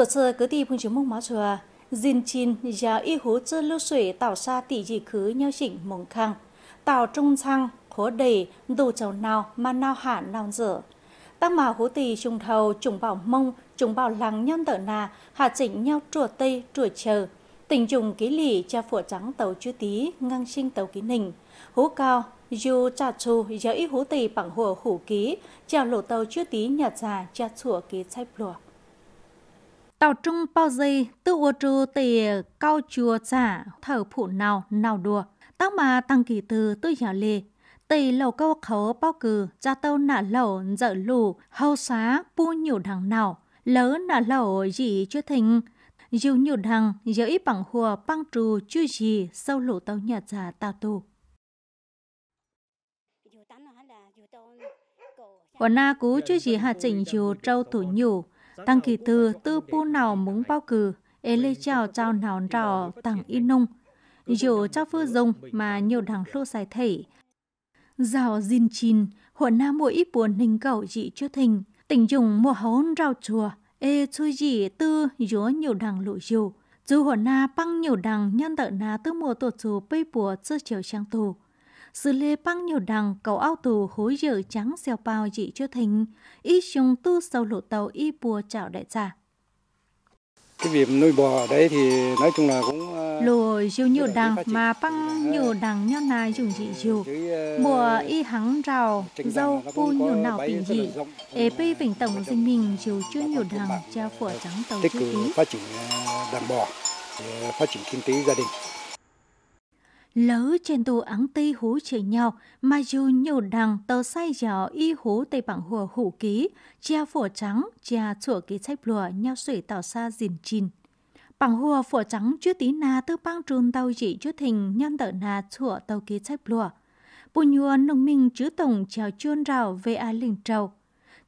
tổ chức cứ đi phun chiếu mông máu chùa dìn chín giá y hú chơ lưu sủy tạo xa tỷ dị khứ nhau chỉnh mong khang tạo trung sang khố đầy đủ chầu nào mà nào hạ nào dở tăng mà hú tỷ trùng thầu trùng bảo mông trùng bảo lắng nhân tở nà hạ chỉnh nhau chùa tây chùa chờ tình trùng ký lì cha phủa trắng tàu chư tí ngang sinh tàu ký nình hú cao dù trà chu giá y hú tỷ bằng hồ hủ ký chào lộ tàu chư tí nhạt già cha chùa ký chai plùa tàu trung bao dây tư ô trư tề cao chùa giả thở phụ nào nào đùa tắc mà tăng kỳ từ tư nhỏ lì tì lầu câu khấu bao cử ra tâu nạ lẩu dở lù hâu xá pu nhiều đằng nào lỡ nạ lẩu gì chưa thành dù nhiều đằng giới bằng hùa băng trù chưa gì sâu lũ tàu nhà giả tàu tù Quả na cú chưa gì hạ chỉnh dù trâu thủ nhủ tăng kỳ từ tư pu nào muốn bao cử, ế lê chào chào nào rào tăng y nông. Dù cho phương dùng mà nhiều đằng lô giải thể. Rào dinh chín, hồ nam mỗi ít buồn hình cầu dị chưa thình, tỉnh dùng mùa hốn rào chùa, ê chui dị tư dúa nhiều đằng lụi dù. Dù hồ na băng nhiều đằng nhân tợ na tư mùa tổ chú bây bùa chưa chiều trang tù sư lê băng nhiều đằng cầu ao tù hối dự trắng xeo bao dị chưa thình y chung tu sâu lộ tàu y bùa chảo đại trà cái việc nuôi bò ở đấy thì nói chung là cũng ờ, lùa dù nhiều đằng mà băng nhiều ờ, đằng nhau na dùng dị dù mùa y hắn rào dâu pu nhiều nào bình dị ế bê vĩnh tổng dinh mình dù chưa nhiều đằng treo của ờ, trắng tàu tích cực phát triển đàn bò phát triển kinh tế gia đình lỡ trên tù áng tây hú chế nhau mà dù nhiều đằng tờ say gió y hú tây bằng hùa hủ ký chia phổ trắng chia chủa ký sách lùa nhau sủy tàu xa dìn chín bằng hùa phổ trắng chưa tí na tư băng trùn tàu dị chút thình nhân tờ na chủa tàu ký sách lùa bù nhùa nông minh chứ tổng chào chuôn rào về a lình trầu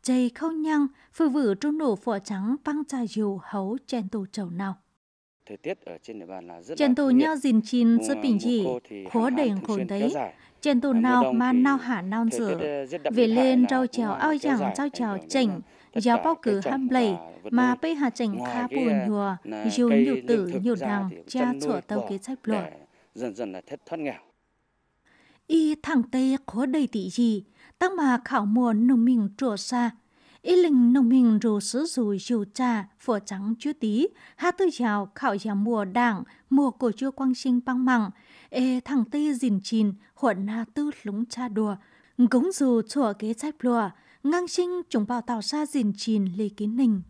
chây khâu nhăng phư vử trung nổ phổ trắng băng trà dù hấu trên tù trầu nào 전도 nhau dìn chín ờ, rất bình dị, khó đèn khổn đấy. Trên tù nào mà nào hạ nào dở, về lên rau chèo ao giảng rau chèo chỉnh, giáo bao cử ham lầy, mà bây hạ chỉnh khá buồn ờ, nhùa, dù nhiều tử nhiều đằng, cha chủa tàu kế sách luật. Dần dần là thất thoát nghèo. Y thẳng tê khó đầy tỷ gì, tăng mà khảo mùa nông mình trùa xa, ý linh nông minh rù sứ dù dù cha phổ trắng chú tí ha tư giàu khảo giàu mùa đảng mùa cổ chua quang sinh băng mặng ê thằng tây dìn chìn huẩn na tư lúng cha đùa gống dù chùa kế trách lùa ngang sinh chúng bảo tàu xa dìn chìn lê kín ninh